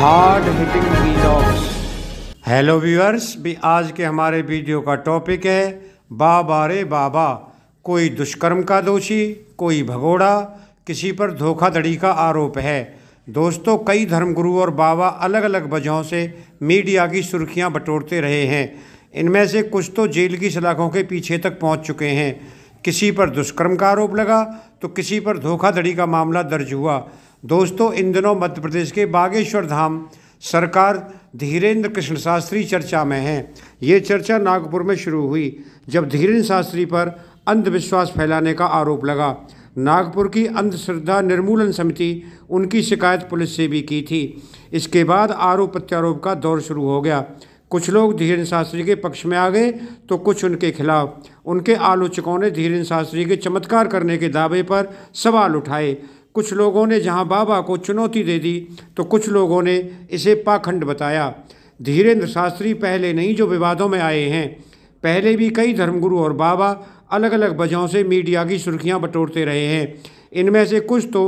hard hitting hello viewers भी आज के हमारे वीडियो का टॉपिक है बाबा रे बाबा कोई दुष्कर्म का दोषी कोई भगोड़ा किसी पर धोखाधड़ी का आरोप है दोस्तों कई धर्मगुरु और बाबा अलग अलग वजहों से मीडिया की सुर्खियां बटोरते रहे हैं इनमें से कुछ तो जेल की सलाखों के पीछे तक पहुंच चुके हैं किसी पर दुष्कर्म का आरोप लगा तो किसी पर धोखाधड़ी का मामला दर्ज हुआ दोस्तों इन दिनों मध्य प्रदेश के बागेश्वर धाम सरकार धीरेन्द्र कृष्ण शास्त्री चर्चा में है ये चर्चा नागपुर में शुरू हुई जब धीरेन्द्र शास्त्री पर अंधविश्वास फैलाने का आरोप लगा नागपुर की अंधश्रद्धा निर्मूलन समिति उनकी शिकायत पुलिस से भी की थी इसके बाद आरोप प्रत्यारोप का दौर शुरू हो गया कुछ लोग धीरेन्द्र शास्त्री के पक्ष में आ गए तो कुछ उनके खिलाफ उनके आलोचकों ने धीरेन्द्र शास्त्री के चमत्कार करने के दावे पर सवाल उठाए कुछ लोगों ने जहां बाबा को चुनौती दे दी तो कुछ लोगों ने इसे पाखंड बताया धीरेंद्र शास्त्री पहले नहीं जो विवादों में आए हैं पहले भी कई धर्मगुरु और बाबा अलग अलग वजहों से मीडिया की सुर्खियां बटोरते रहे हैं इनमें से कुछ तो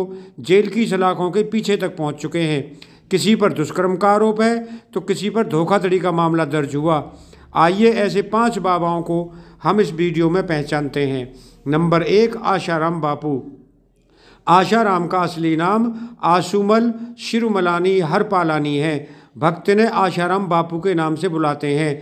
जेल की सलाखों के पीछे तक पहुँच चुके हैं किसी पर दुष्कर्म का आरोप है तो किसी पर धोखाधड़ी का मामला दर्ज हुआ आइए ऐसे पांच बाबाओं को हम इस वीडियो में पहचानते हैं नंबर एक आशाराम बापू आशाराम का असली नाम आसुमल शिरुमलानी हरपालानी है भक्त ने आशाराम बापू के नाम से बुलाते हैं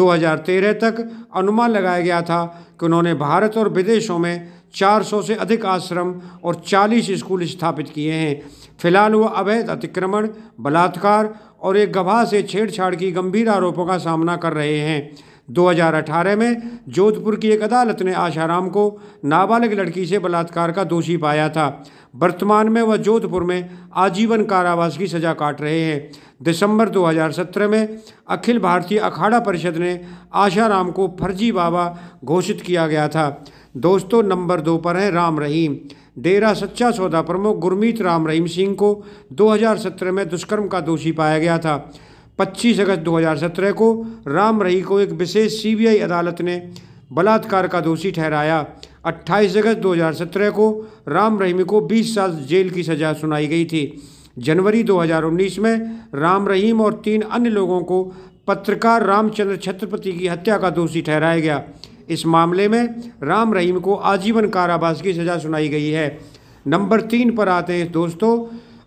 2013 तक अनुमान लगाया गया था कि उन्होंने भारत और विदेशों में 400 से अधिक आश्रम और 40 स्कूल स्थापित किए हैं फिलहाल वह अवैध अतिक्रमण बलात्कार और एक गवाह से छेड़छाड़ की गंभीर आरोपों का सामना कर रहे हैं 2018 में जोधपुर की एक अदालत ने आशाराम को नाबालिग लड़की से बलात्कार का दोषी पाया था वर्तमान में वह जोधपुर में आजीवन कारावास की सजा काट रहे हैं दिसंबर 2017 में अखिल भारतीय अखाड़ा परिषद ने आशाराम को फर्जी बाबा घोषित किया गया था दोस्तों नंबर दो पर हैं राम रहीम डेरा सच्चा सौदा प्रमुख गुरमीत राम रहीम सिंह को 2017 में दुष्कर्म का दोषी पाया गया था 25 अगस्त 2017 को राम रही को एक विशेष सीबीआई अदालत ने बलात्कार का दोषी ठहराया 28 अगस्त 2017 को राम रहीम को 20 साल जेल की सजा सुनाई गई थी जनवरी 2019 में राम रहीम और तीन अन्य लोगों को पत्रकार रामचंद्र छत्रपति की हत्या का दोषी ठहराया गया इस मामले में राम रहीम को आजीवन कारावास की सजा सुनाई गई है नंबर तीन पर आते हैं दोस्तों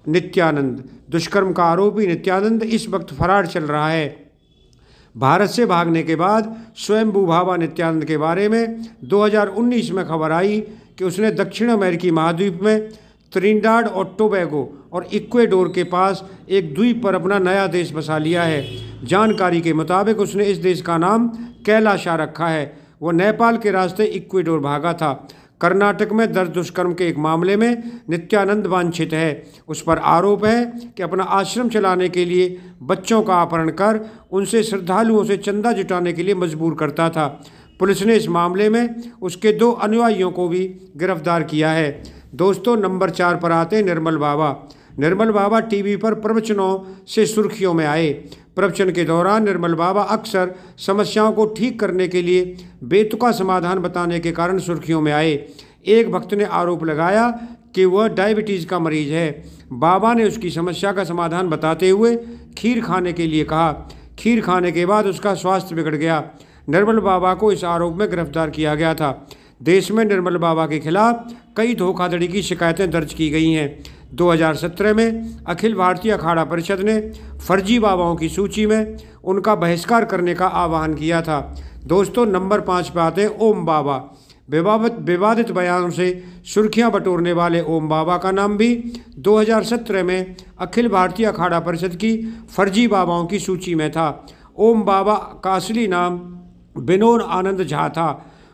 नित्यानंद दुष्कर्म का आरोपी नित्यानंद इस वक्त फरार चल रहा है भारत से भागने के बाद स्वयं भूभावा नित्यानंद के बारे में 2019 में खबर आई कि उसने दक्षिण अमेरिकी महाद्वीप में त्रिंडाड और टोबैगो और इक्वेडोर के पास एक द्वीप पर अपना नया देश बसा लिया है जानकारी के मुताबिक उसने इस देश का नाम कैलाशा रखा है वह नेपाल के रास्ते इक्वेडोर भागा था कर्नाटक में दर्ज दुष्कर्म के एक मामले में नित्यानंद वांछित है उस पर आरोप है कि अपना आश्रम चलाने के लिए बच्चों का अपहरण कर उनसे श्रद्धालुओं से चंदा जुटाने के लिए मजबूर करता था पुलिस ने इस मामले में उसके दो अनुयायियों को भी गिरफ्तार किया है दोस्तों नंबर चार पर आते निर्मल बाबा निर्मल बाबा टीवी पर प्रवचनों से सुर्खियों में आए प्रवचन के दौरान निर्मल बाबा अक्सर समस्याओं को ठीक करने के लिए बेतुका समाधान बताने के कारण सुर्खियों में आए एक भक्त ने आरोप लगाया कि वह डायबिटीज़ का मरीज है बाबा ने उसकी समस्या का समाधान बताते हुए खीर खाने के लिए कहा खीर खाने के बाद उसका स्वास्थ्य बिगड़ गया निर्मल बाबा को इस आरोप में गिरफ्तार किया गया था देश में निर्मल बाबा के खिलाफ कई धोखाधड़ी की शिकायतें दर्ज की गई हैं 2017 में अखिल भारतीय अखाड़ा परिषद ने फर्जी बाबाओं की सूची में उनका बहिष्कार करने का आह्वान किया था दोस्तों नंबर पाँच पर आते हैं ओम बाबा विवादित विवादित बयानों से सुर्खियां बटोरने वाले ओम बाबा का नाम भी 2017 में अखिल भारतीय अखाड़ा परिषद की फर्जी बाबाओं की सूची में था ओम बाबा का असली नाम विनोद आनंद झा था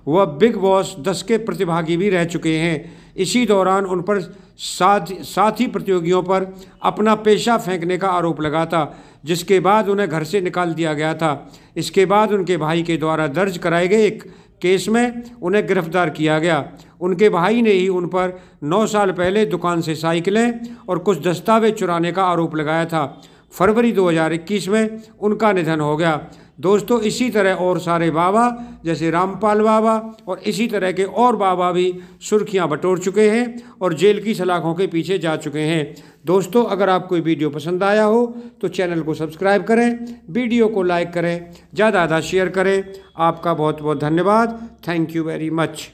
वह बिग बॉस दस के प्रतिभागी भी रह चुके हैं इसी दौरान उन पर साथ साथी प्रतियोगियों पर अपना पेशा फेंकने का आरोप लगा था जिसके बाद उन्हें घर से निकाल दिया गया था इसके बाद उनके भाई के द्वारा दर्ज कराए गए एक केस में उन्हें गिरफ्तार किया गया उनके भाई ने ही उन पर नौ साल पहले दुकान से साइकिलें और कुछ दस्तावेज चुराने का आरोप लगाया था फरवरी 2021 में उनका निधन हो गया दोस्तों इसी तरह और सारे बाबा जैसे रामपाल बाबा और इसी तरह के और बाबा भी सुर्खियां बटोर चुके हैं और जेल की सलाखों के पीछे जा चुके हैं दोस्तों अगर आपको वीडियो पसंद आया हो तो चैनल को सब्सक्राइब करें वीडियो को लाइक करें ज़्यादा ज़्यादा शेयर करें आपका बहुत बहुत धन्यवाद थैंक यू वेरी मच